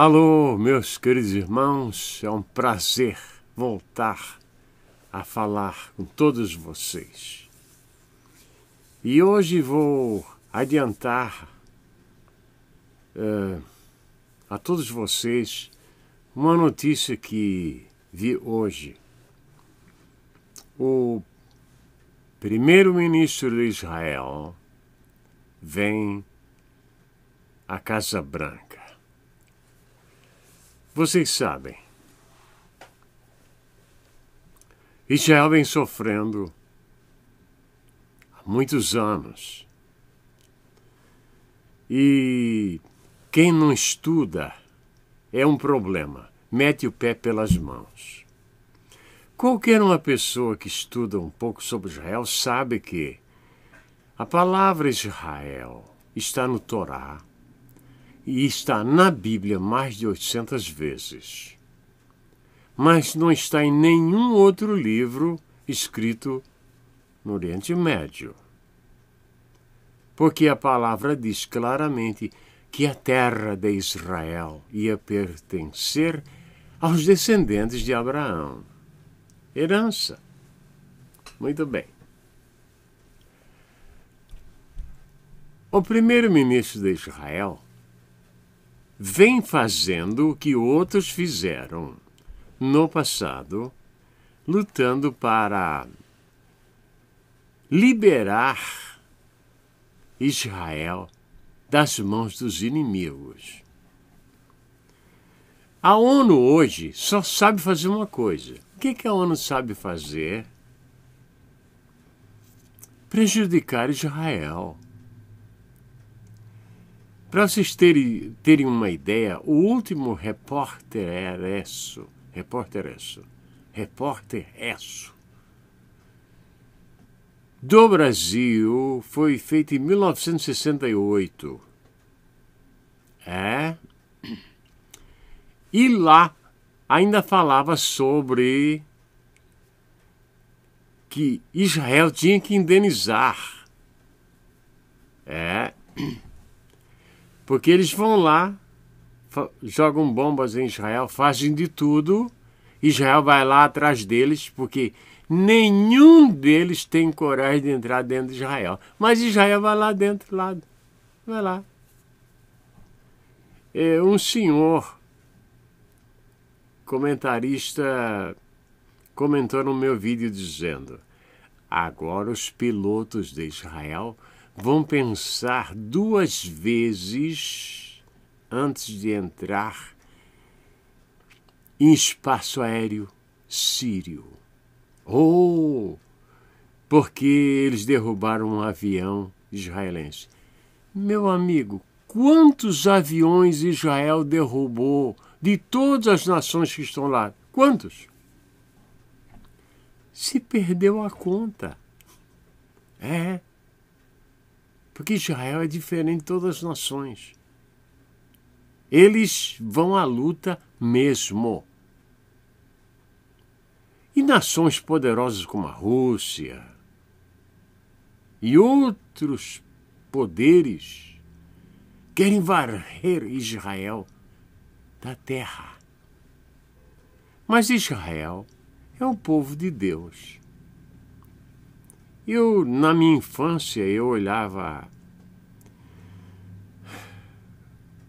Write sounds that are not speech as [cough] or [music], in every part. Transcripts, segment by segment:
Alô, meus queridos irmãos, é um prazer voltar a falar com todos vocês. E hoje vou adiantar uh, a todos vocês uma notícia que vi hoje. O primeiro-ministro de Israel vem à Casa Branca vocês sabem. Israel vem sofrendo há muitos anos. E quem não estuda é um problema, mete o pé pelas mãos. Qualquer uma pessoa que estuda um pouco sobre Israel sabe que a palavra Israel está no Torá, e está na Bíblia mais de 800 vezes. Mas não está em nenhum outro livro escrito no Oriente Médio. Porque a palavra diz claramente que a terra de Israel ia pertencer aos descendentes de Abraão. Herança. Muito bem. O primeiro-ministro de Israel vem fazendo o que outros fizeram no passado, lutando para liberar Israel das mãos dos inimigos. A ONU hoje só sabe fazer uma coisa. O que, que a ONU sabe fazer? Prejudicar Israel. Para vocês terem, terem uma ideia, o último repórter eresso, repórter eresso, repórter isso. É do Brasil foi feito em 1968. É. E lá ainda falava sobre que Israel tinha que indenizar. É. Porque eles vão lá, jogam bombas em Israel, fazem de tudo. Israel vai lá atrás deles, porque nenhum deles tem coragem de entrar dentro de Israel. Mas Israel vai lá dentro, lá, vai lá. É um senhor comentarista comentou no meu vídeo dizendo: agora os pilotos de Israel vão pensar duas vezes antes de entrar em espaço aéreo sírio. ou oh, porque eles derrubaram um avião israelense. Meu amigo, quantos aviões Israel derrubou de todas as nações que estão lá? Quantos? Se perdeu a conta. É. Porque Israel é diferente de todas as nações. Eles vão à luta mesmo. E nações poderosas como a Rússia e outros poderes querem varrer Israel da terra. Mas Israel é o povo de Deus eu, na minha infância, eu olhava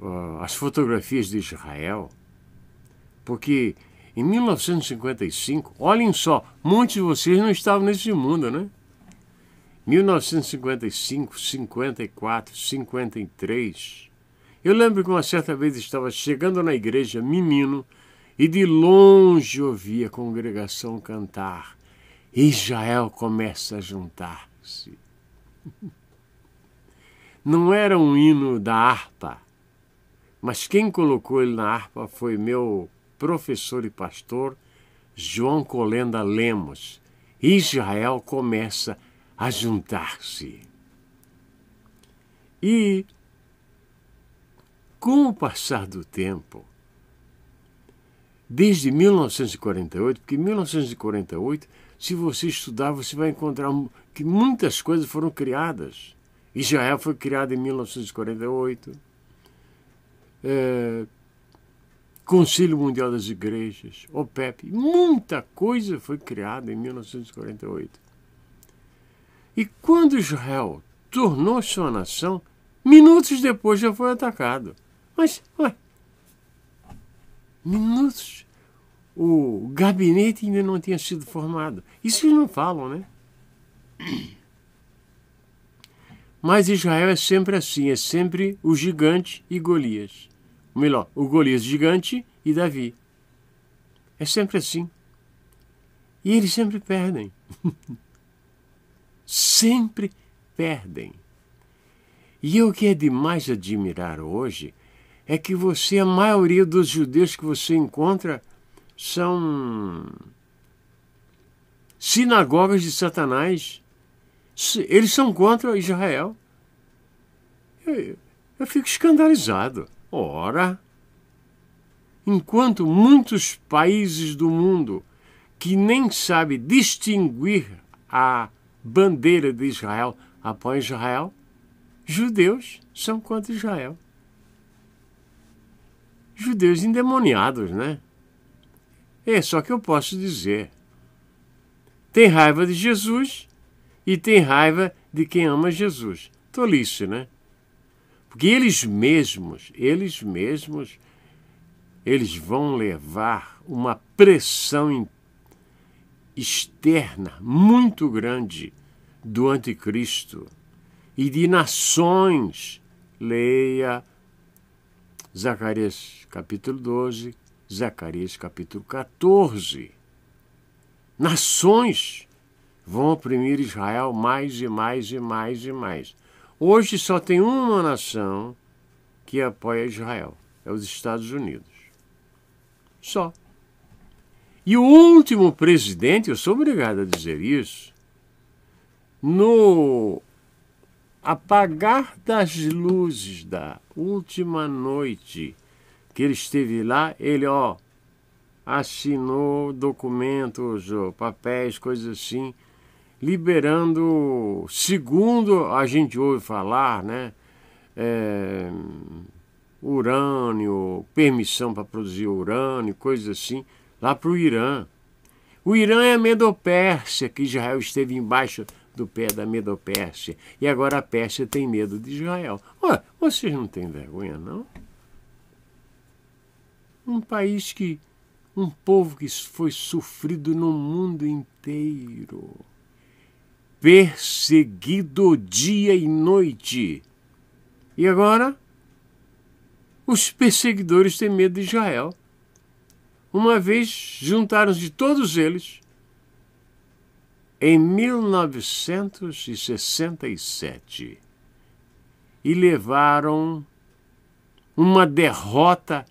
ah, as fotografias de Israel, porque em 1955, olhem só, muitos de vocês não estavam nesse mundo, né? 1955, 54, 53. Eu lembro que uma certa vez estava chegando na igreja, menino, e de longe ouvia a congregação cantar Israel começa a juntar-se. [laughs] Não era um hino da harpa, mas quem colocou ele na harpa foi meu professor e pastor João Colenda Lemos. Israel começa a juntar-se. E, com o passar do tempo, desde 1948, porque 1948 se você estudar, você vai encontrar que muitas coisas foram criadas. Israel foi criado em 1948. É, Concílio Mundial das Igrejas, OPEP, muita coisa foi criada em 1948. E quando Israel tornou-se uma nação, minutos depois já foi atacado. Mas, ué, minutos o gabinete ainda não tinha sido formado. Isso eles não falam, né? [clears throat] Mas Israel é sempre assim, é sempre o gigante e Golias. Ou melhor, o Golias gigante e Davi. É sempre assim. E eles sempre perdem. [laughs] sempre perdem. E o que é de mais admirar hoje é que você, a maioria dos judeus que você encontra, são sinagogas de Satanás. Eles são contra Israel. Eu, eu fico escandalizado. Ora, enquanto muitos países do mundo que nem sabe distinguir a bandeira de Israel após Israel, judeus são contra Israel. Judeus endemoniados, né? É, só que eu posso dizer. Tem raiva de Jesus e tem raiva de quem ama Jesus. Tolice, né? Porque eles mesmos, eles mesmos, eles vão levar uma pressão externa muito grande do anticristo e de nações. Leia Zacarias capítulo 12, Zacarias capítulo 14. Nações vão oprimir Israel mais e mais e mais e mais. Hoje só tem uma nação que apoia Israel, é os Estados Unidos. Só. E o último presidente, eu sou obrigado a dizer isso, no apagar das luzes da última noite que ele esteve lá, ele, ó, assinou documentos, papéis, coisas assim, liberando, segundo a gente ouve falar, né? É, urânio, permissão para produzir urânio, coisas assim, lá para o Irã. O Irã é a Medopérsia, que Israel esteve embaixo do pé da Medopérsia. E agora a Pérsia tem medo de Israel. Ué, vocês não têm vergonha, não? Um país que. um povo que foi sofrido no mundo inteiro, perseguido dia e noite. E agora? Os perseguidores têm medo de Israel. Uma vez juntaram-se de todos eles em 1967 e levaram uma derrota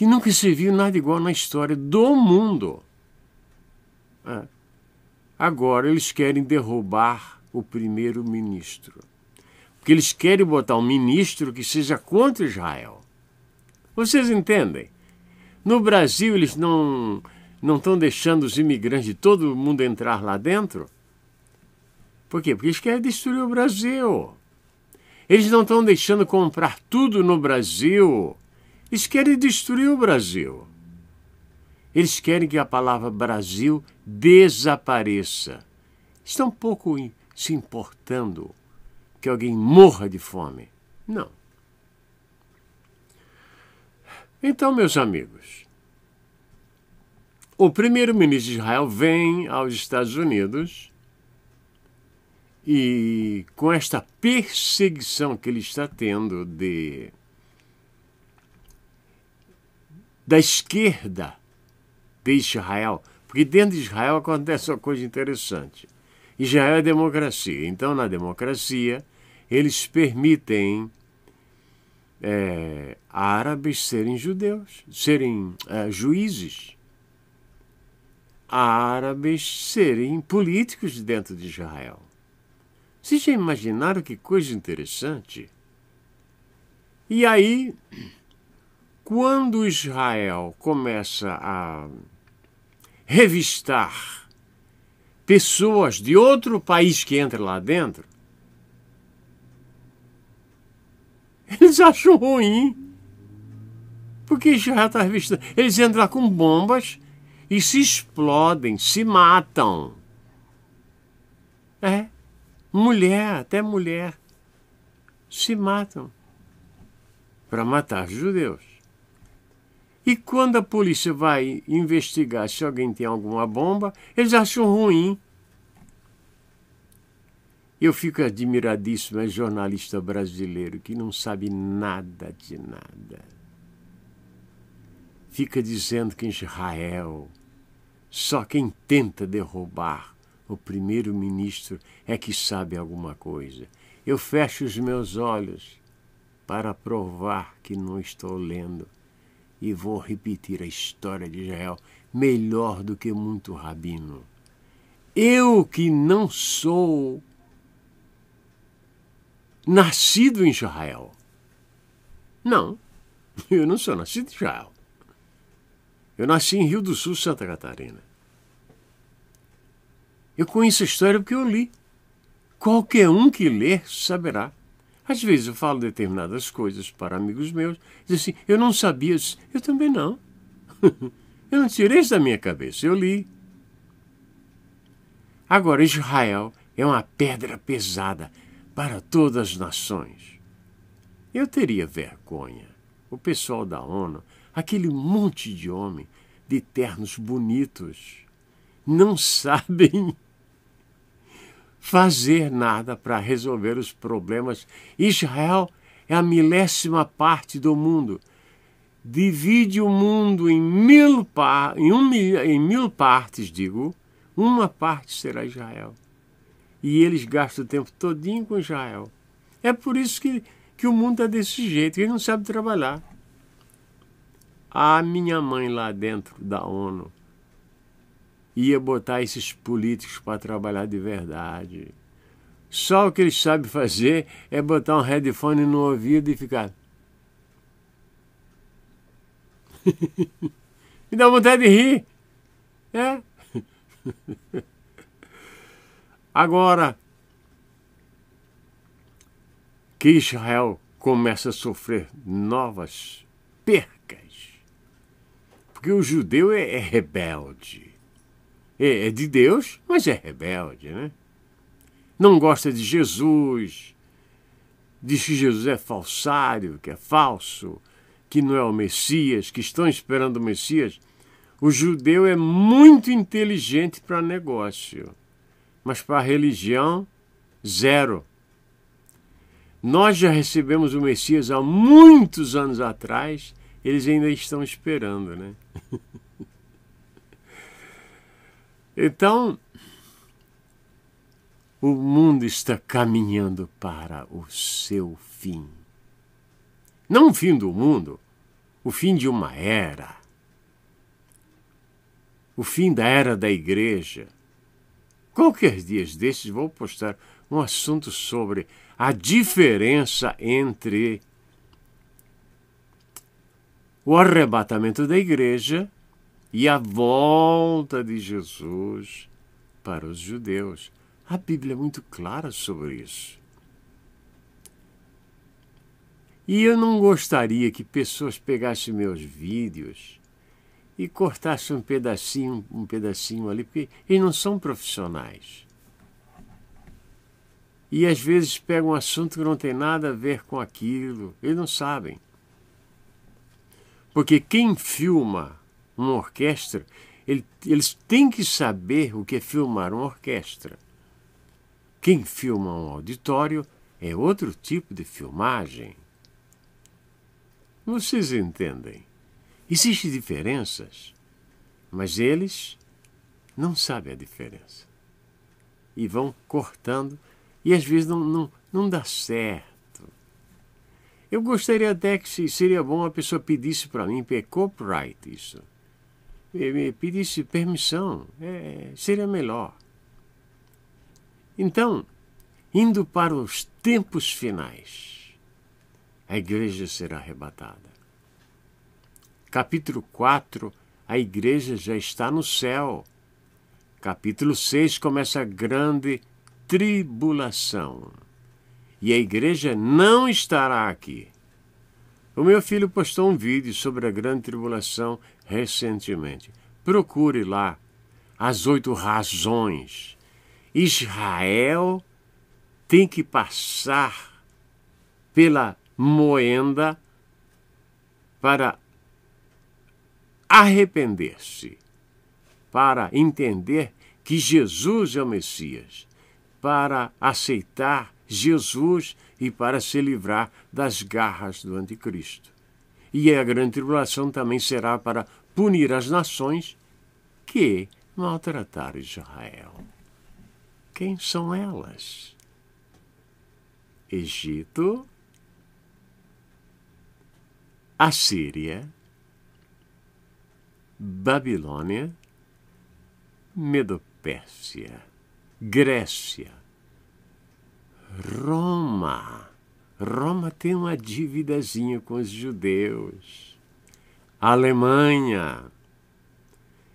que nunca se viu nada igual na história do mundo. É. Agora eles querem derrubar o primeiro-ministro. Porque eles querem botar um ministro que seja contra Israel. Vocês entendem? No Brasil eles não não estão deixando os imigrantes de todo mundo entrar lá dentro? Por quê? Porque eles querem destruir o Brasil. Eles não estão deixando comprar tudo no Brasil eles querem destruir o Brasil. Eles querem que a palavra Brasil desapareça. Estão pouco se importando que alguém morra de fome. Não. Então, meus amigos, o primeiro-ministro de Israel vem aos Estados Unidos e, com esta perseguição que ele está tendo de da esquerda de Israel, porque dentro de Israel acontece uma coisa interessante. Israel é democracia, então na democracia eles permitem é, árabes serem judeus, serem é, juízes, árabes serem políticos dentro de Israel. Vocês já imaginaram que coisa interessante? E aí quando Israel começa a revistar pessoas de outro país que entra lá dentro, eles [laughs] acham ruim. Porque Israel está revistando. Eles entram lá com bombas e se explodem, se matam. É. Mulher, até mulher, se matam para matar judeus. E quando a polícia vai investigar se alguém tem alguma bomba, eles acham ruim. Eu fico admiradíssimo, é jornalista brasileiro que não sabe nada de nada. Fica dizendo que Israel, só quem tenta derrubar o primeiro-ministro é que sabe alguma coisa. Eu fecho os meus olhos para provar que não estou lendo e vou repetir a história de Israel melhor do que muito rabino. Eu que não sou nascido em Israel. Não, [laughs] eu não sou nascido em Israel. Eu nasci em Rio do Sul, Santa Catarina. Eu conheço a história porque eu li. Qualquer um que ler saberá. Às vezes eu falo determinadas coisas para amigos meus, diz assim, eu não sabia, isso. eu também não. [laughs] eu não tirei isso da minha cabeça, eu li. Agora, Israel é uma pedra pesada para todas as nações. Eu teria vergonha. O pessoal da ONU, aquele monte de homem de ternos bonitos, não [laughs] sabem fazer nada para resolver os problemas. Israel é a milésima parte do mundo. Divide o mundo em mil, par, em, um, em mil partes, digo, uma parte será Israel. E eles gastam o tempo todinho com Israel. É por isso que, que o mundo é desse jeito, eles não sabem trabalhar. A minha mãe lá dentro da ONU ia botar esses políticos para trabalhar de verdade. Só o que eles sabem fazer é botar um headphone no ouvido e ficar. [laughs] Me dá vontade de rir. É? Agora que Israel começa a sofrer novas percas, porque o judeu é, é rebelde. É, é de Deus, mas é rebelde, né? Não gosta de Jesus, diz que Jesus é falsário, que é falso, que não é o Messias, que estão esperando o Messias. O judeu é muito inteligente para negócio, mas para religião, zero. Nós já recebemos o Messias há muitos anos atrás, eles ainda estão esperando, né? [laughs] Então, o mundo está caminhando para o seu fim. Não o fim do mundo, o fim de uma era. O fim da era da igreja. Qualquer dia desses vou postar um assunto sobre a diferença entre o arrebatamento da igreja e a volta de Jesus para os judeus. A Bíblia é muito clara sobre isso. E eu não gostaria que pessoas pegassem meus vídeos e cortassem um pedacinho, um pedacinho ali, porque eles não são profissionais. E às vezes pegam um assunto que não tem nada a ver com aquilo, eles não sabem. Porque quem filma uma orquestra, ele, eles têm que saber o que é filmar uma orquestra. Quem filma um auditório é outro tipo de filmagem. Vocês entendem? Existem diferenças, mas eles não sabem a diferença. E vão cortando, e às vezes não, não, não dá certo. Eu gostaria até que seria bom a pessoa pedisse para mim, porque é copyright isso me pedisse permissão, é, seria melhor. Então, indo para os tempos finais, a igreja será arrebatada. Capítulo 4, a igreja já está no céu. Capítulo 6 começa a grande tribulação. E a igreja não estará aqui. O meu filho postou um vídeo sobre a grande tribulação recentemente. Procure lá as oito razões. Israel tem que passar pela moenda para arrepender-se, para entender que Jesus é o Messias, para aceitar Jesus e para se livrar das garras do anticristo. E a grande tribulação também será para punir as nações que maltrataram Israel. Quem são elas? Egito, Assíria, Babilônia, Medopérsia, Grécia, Roma. Roma tem uma dívidazinha com os judeus. Alemanha.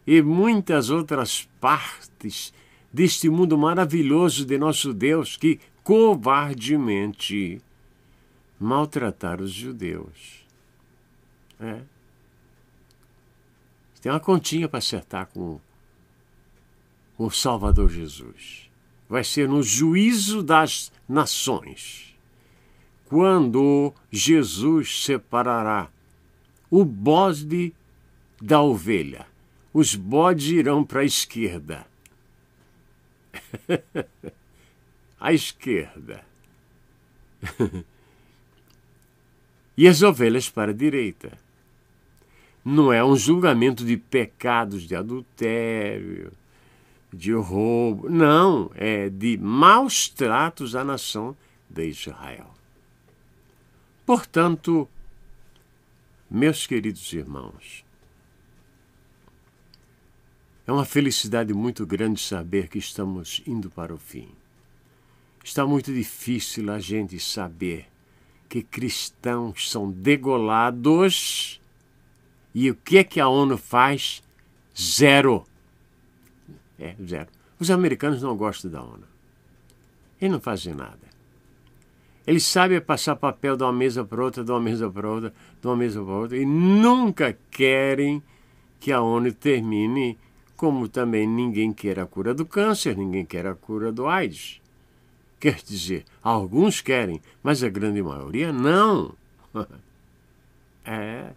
E muitas outras partes deste mundo maravilhoso de nosso Deus que covardemente maltratar os judeus. É. Tem uma continha para acertar com o Salvador Jesus vai ser no juízo das nações, quando Jesus separará o bode da ovelha. Os bodes irão para a esquerda. à [laughs] esquerda. [laughs] e as ovelhas para a direita. Não é um julgamento de pecados de adultério, de roubo, não, é de maus tratos à nação de Israel. Portanto, meus queridos irmãos, é uma felicidade muito grande saber que estamos indo para o fim. Está muito difícil a gente saber que cristãos são degolados e o que é que a ONU faz? Zero. É, zero. Os americanos não gostam da ONU. Eles não fazem nada. Eles sabem passar papel de uma mesa para outra, de uma mesa para outra, de uma mesa para outra, e nunca querem que a ONU termine, como também ninguém quer a cura do câncer, ninguém quer a cura do AIDS. Quer dizer, alguns querem, mas a grande maioria não. [laughs] é.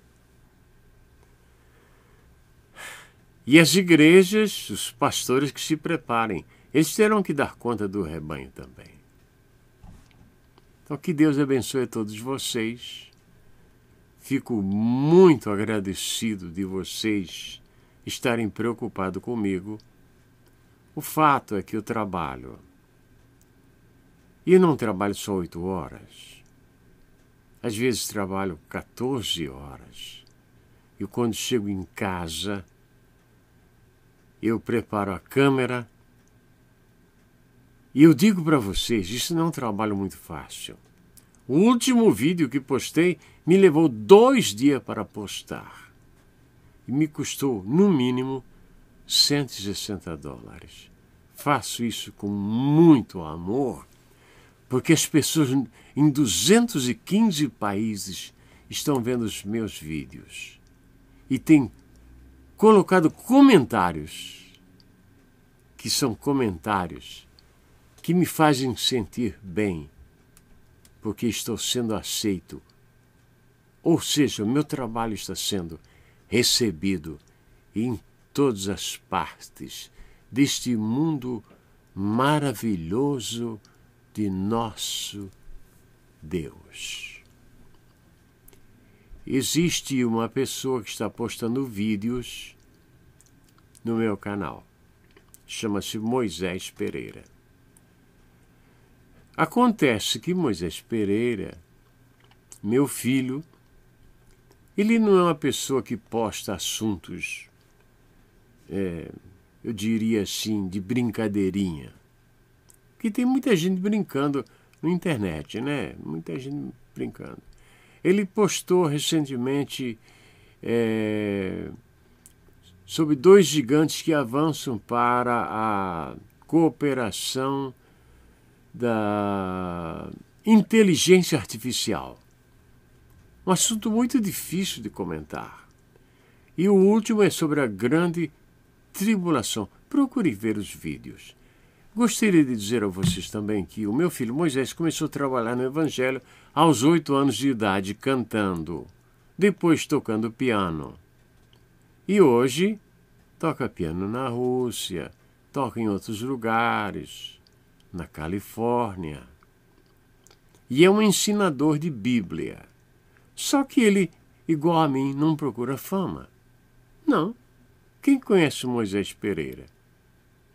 E as igrejas, os pastores que se preparem, eles terão que dar conta do rebanho também. Então, que Deus abençoe a todos vocês. Fico muito agradecido de vocês estarem preocupados comigo. O fato é que eu trabalho. E eu não trabalho só oito horas. Às vezes trabalho 14 horas. E quando chego em casa, eu preparo a câmera. E eu digo para vocês, isso não é um trabalho muito fácil. O último vídeo que postei me levou dois dias para postar. E me custou, no mínimo, 160 dólares. Faço isso com muito amor, porque as pessoas em 215 países estão vendo os meus vídeos. E tem colocado comentários que são comentários que me fazem sentir bem, porque estou sendo aceito. Ou seja, o meu trabalho está sendo recebido em todas as partes deste mundo maravilhoso de nosso Deus existe uma pessoa que está postando vídeos no meu canal. Chama-se Moisés Pereira. Acontece que Moisés Pereira, meu filho, ele não é uma pessoa que posta assuntos, é, eu diria assim, de brincadeirinha. Que tem muita gente brincando na internet, né? Muita gente brincando. Ele postou recentemente é, sobre dois gigantes que avançam para a cooperação da inteligência artificial. Um assunto muito difícil de comentar. E o último é sobre a grande tribulação. Procure ver os vídeos. Gostaria de dizer a vocês também que o meu filho Moisés começou a trabalhar no Evangelho aos oito anos de idade, cantando, depois tocando piano. E hoje toca piano na Rússia, toca em outros lugares, na Califórnia. E é um ensinador de Bíblia. Só que ele, igual a mim, não procura fama. Não. Quem conhece Moisés Pereira?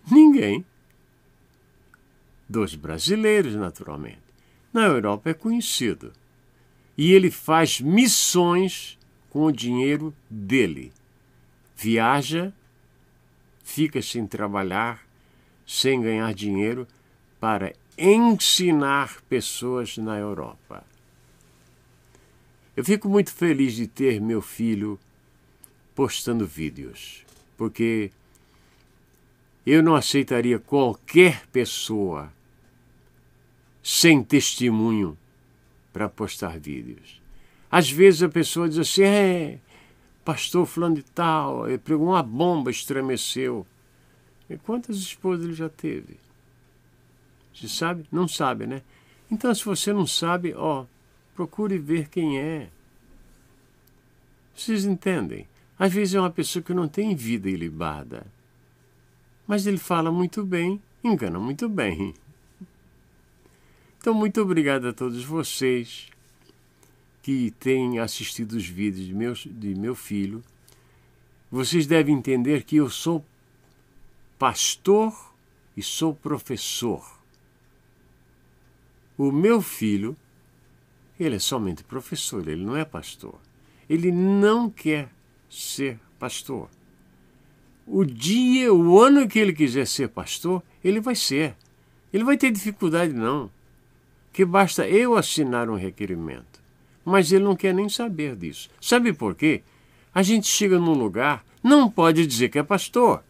Ninguém dos brasileiros, naturalmente. Na Europa é conhecido. E ele faz missões com o dinheiro dele. Viaja, fica sem trabalhar, sem ganhar dinheiro, para ensinar pessoas na Europa. Eu fico muito feliz de ter meu filho postando vídeos, porque eu não aceitaria qualquer pessoa sem testemunho para postar vídeos. Às vezes a pessoa diz assim: é, pastor fulano de tal, ele é, pegou uma bomba, estremeceu. E quantas esposas ele já teve? Você sabe? Não sabe, né? Então, se você não sabe, ó, procure ver quem é. Vocês entendem? Às vezes é uma pessoa que não tem vida ilibada. Mas ele fala muito bem, engana muito bem. Então, muito obrigado a todos vocês que têm assistido os vídeos de, meus, de meu filho. Vocês devem entender que eu sou pastor e sou professor. O meu filho, ele é somente professor, ele não é pastor. Ele não quer ser pastor o dia, o ano que ele quiser ser pastor, ele vai ser. Ele vai ter dificuldade, não. Que basta eu assinar um requerimento. Mas ele não quer nem saber disso. Sabe por quê? A gente chega num lugar, não pode dizer que é pastor.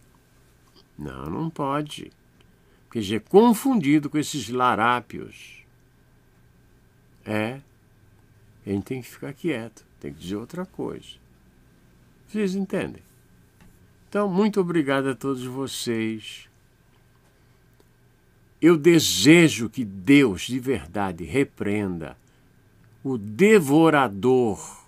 Não, não pode. Porque já é confundido com esses larápios. É. A gente tem que ficar quieto, tem que dizer outra coisa. Vocês entendem? Então, muito obrigado a todos vocês. Eu desejo que Deus de verdade repreenda o devorador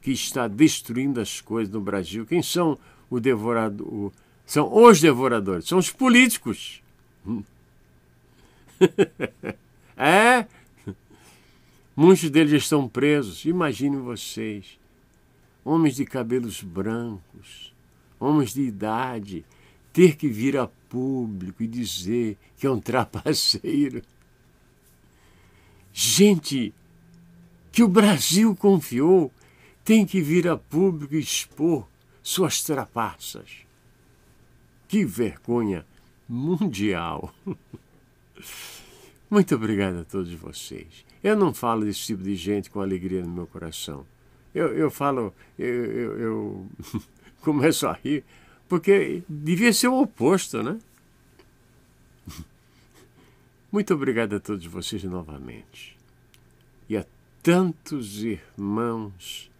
que está destruindo as coisas no Brasil. Quem são o devorador? São os devoradores, são os políticos. [laughs] é? Muitos deles estão presos. Imaginem vocês, homens de cabelos brancos homens de idade, ter que vir a público e dizer que é um [laughs] trapaceiro. Gente que o Brasil confiou tem que vir a público e expor suas trapaças. Que vergonha mundial! [laughs] Muito obrigado a todos vocês. Eu não falo desse tipo de gente com alegria no meu coração. Eu, eu falo, eu, eu, eu [laughs] começo a rir, porque devia ser o oposto, né? Muito obrigado a todos vocês novamente. E a tantos irmãos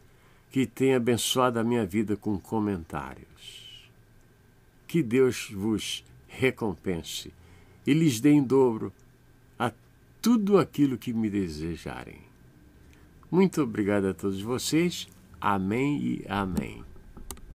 que têm abençoado a minha vida com comentários. Que Deus vos recompense e lhes dê em dobro a tudo aquilo que me desejarem. Muito obrigado a todos vocês. Amém e amém.